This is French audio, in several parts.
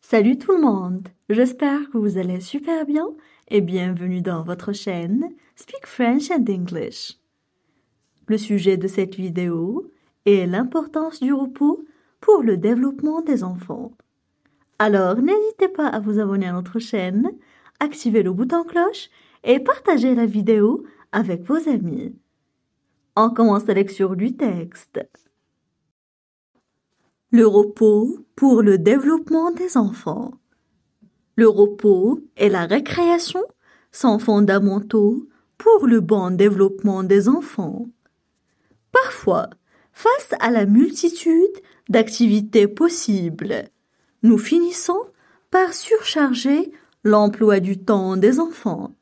Salut tout le monde, j'espère que vous allez super bien et bienvenue dans votre chaîne Speak French and English. Le sujet de cette vidéo est l'importance du repos pour le développement des enfants. Alors n'hésitez pas à vous abonner à notre chaîne, activer le bouton cloche et partager la vidéo avec vos amis. On commence la lecture du texte. Le repos pour le développement des enfants. Le repos et la récréation sont fondamentaux pour le bon développement des enfants. Parfois, face à la multitude d'activités possibles, nous finissons par surcharger l'emploi du temps des enfants,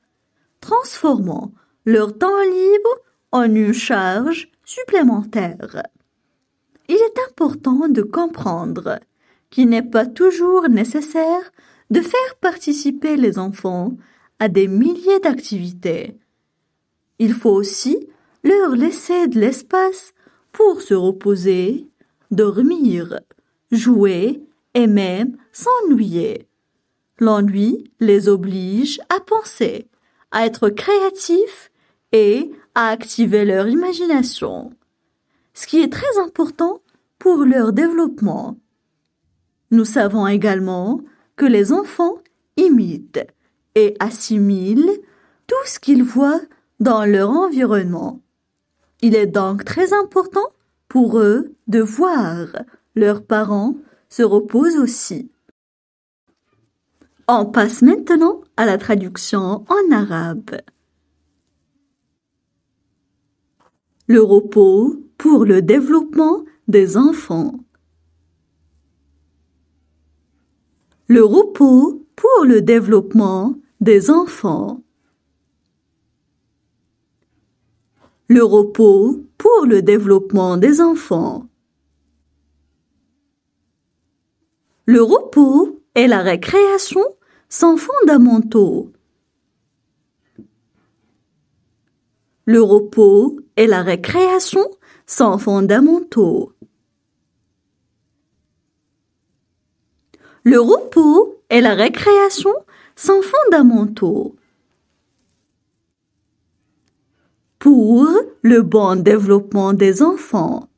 transformant leur temps libre en une charge supplémentaire important de comprendre qu'il n'est pas toujours nécessaire de faire participer les enfants à des milliers d'activités. Il faut aussi leur laisser de l'espace pour se reposer, dormir, jouer et même s'ennuyer. L'ennui les oblige à penser, à être créatifs et à activer leur imagination. Ce qui est très important pour leur développement. Nous savons également que les enfants imitent et assimilent tout ce qu'ils voient dans leur environnement. Il est donc très important pour eux de voir. Leurs parents se reposent aussi. On passe maintenant à la traduction en arabe. Le repos pour le développement des enfants. Le repos pour le développement des enfants. Le repos pour le développement des enfants. Le repos et la récréation sont fondamentaux. Le repos et la récréation sont fondamentaux. le repos et la récréation sont fondamentaux pour le bon développement des enfants.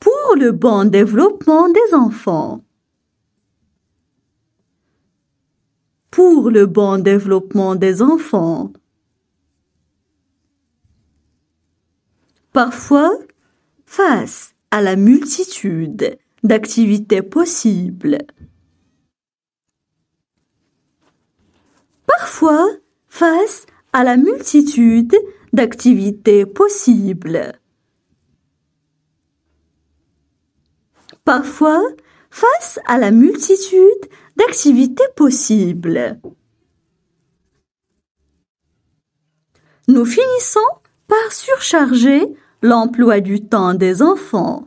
Pour le bon développement des enfants. Pour le bon développement des enfants. Parfois, face à la multitude d'activités possibles. Parfois, face à la multitude d'activités possibles. Parfois, face à la multitude d'activités possibles. Nous finissons par surcharger l'emploi du temps des enfants.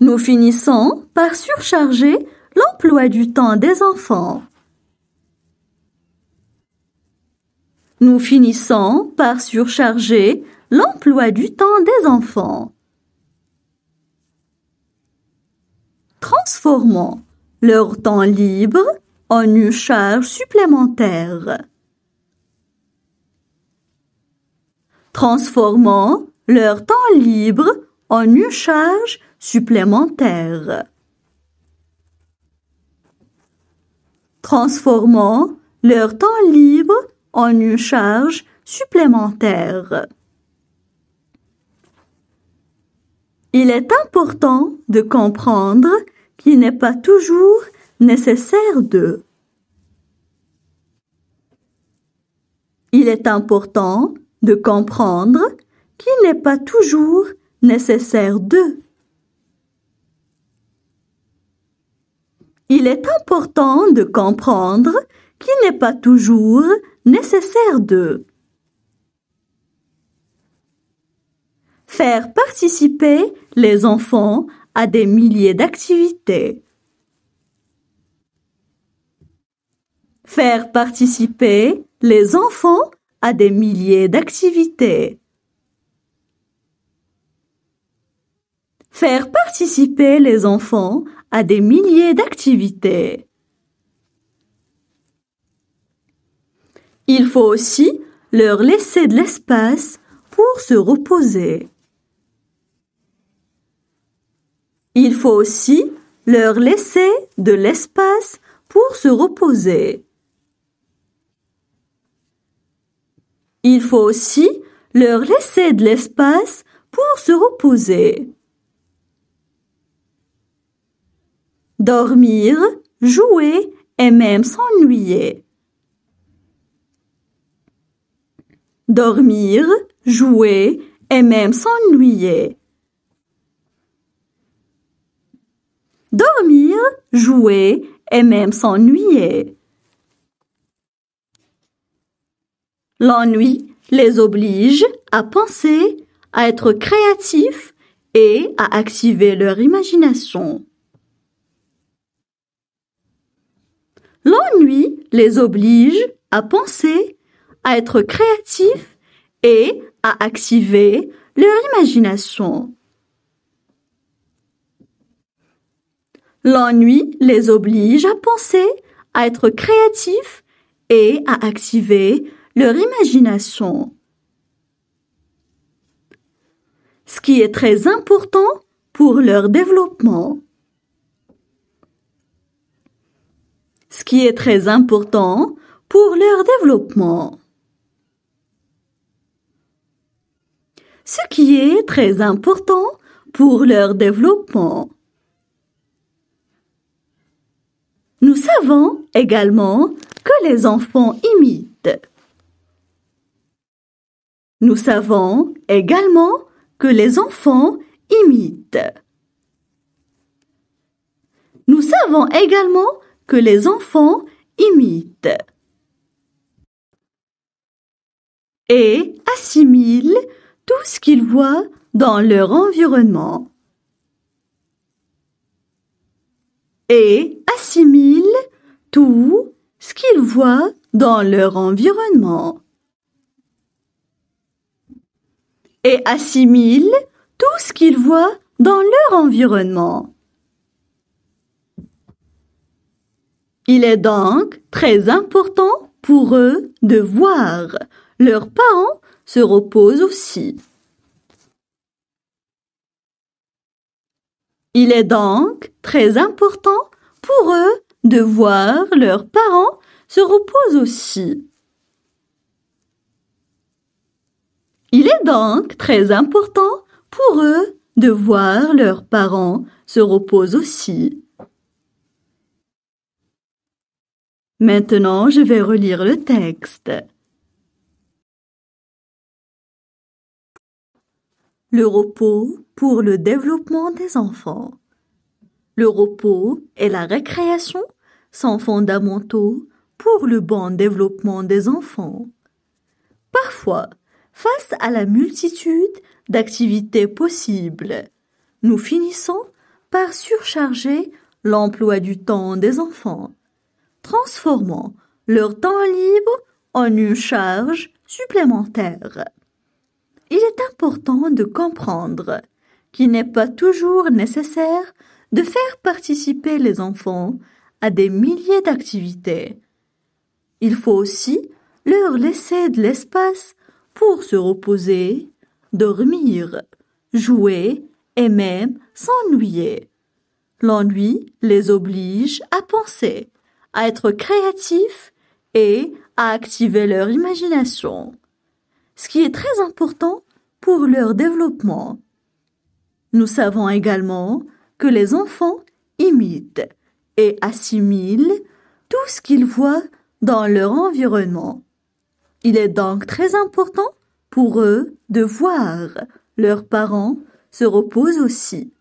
Nous finissons par surcharger l'emploi du temps des enfants. Nous finissons par surcharger l'emploi du temps des enfants. Transformons leur temps libre en une charge supplémentaire. transformant leur temps libre en une charge supplémentaire. Transformant leur temps libre en une charge supplémentaire. Il est important de comprendre qu'il n'est pas toujours nécessaire de. Il est important de comprendre qu'il n'est pas toujours nécessaire de. Il est important de comprendre qu'il n'est pas toujours nécessaire de faire participer les enfants à des milliers d'activités. Faire participer les enfants à des milliers d'activités. Faire participer les enfants à des milliers d'activités. Il faut aussi leur laisser de l'espace pour se reposer. Il faut aussi leur laisser de l'espace pour se reposer. Il faut aussi leur laisser de l'espace pour se reposer. Dormir, jouer et même s'ennuyer. Dormir, jouer et même s'ennuyer. Dormir, jouer et même s'ennuyer. L'ennui les oblige à penser, à être créatifs et à activer leur imagination. L'ennui les oblige à penser, à être créatifs et à activer leur imagination. L'ennui les oblige à penser, à être créatifs et à activer leur imagination. Ce qui est très important pour leur développement. Ce qui est très important pour leur développement. Ce qui est très important pour leur développement. Nous savons également que les enfants imitent nous savons également que les enfants imitent. Nous savons également que les enfants imitent et assimilent tout ce qu'ils voient dans leur environnement. Et assimilent tout ce qu'ils voient dans leur environnement. et assimilent tout ce qu'ils voient dans leur environnement. Il est donc très important pour eux de voir. Leurs parents se reposent aussi. Il est donc très important pour eux de voir leurs parents se reposent aussi. Il est donc très important pour eux de voir leurs parents se reposer aussi. Maintenant, je vais relire le texte. Le repos pour le développement des enfants. Le repos et la récréation sont fondamentaux pour le bon développement des enfants. Parfois, face à la multitude d'activités possibles. Nous finissons par surcharger l'emploi du temps des enfants, transformant leur temps libre en une charge supplémentaire. Il est important de comprendre qu'il n'est pas toujours nécessaire de faire participer les enfants à des milliers d'activités. Il faut aussi leur laisser de l'espace pour se reposer, dormir, jouer et même s'ennuyer. L'ennui les oblige à penser, à être créatifs et à activer leur imagination, ce qui est très important pour leur développement. Nous savons également que les enfants imitent et assimilent tout ce qu'ils voient dans leur environnement. Il est donc très important pour eux de voir leurs parents se reposent aussi.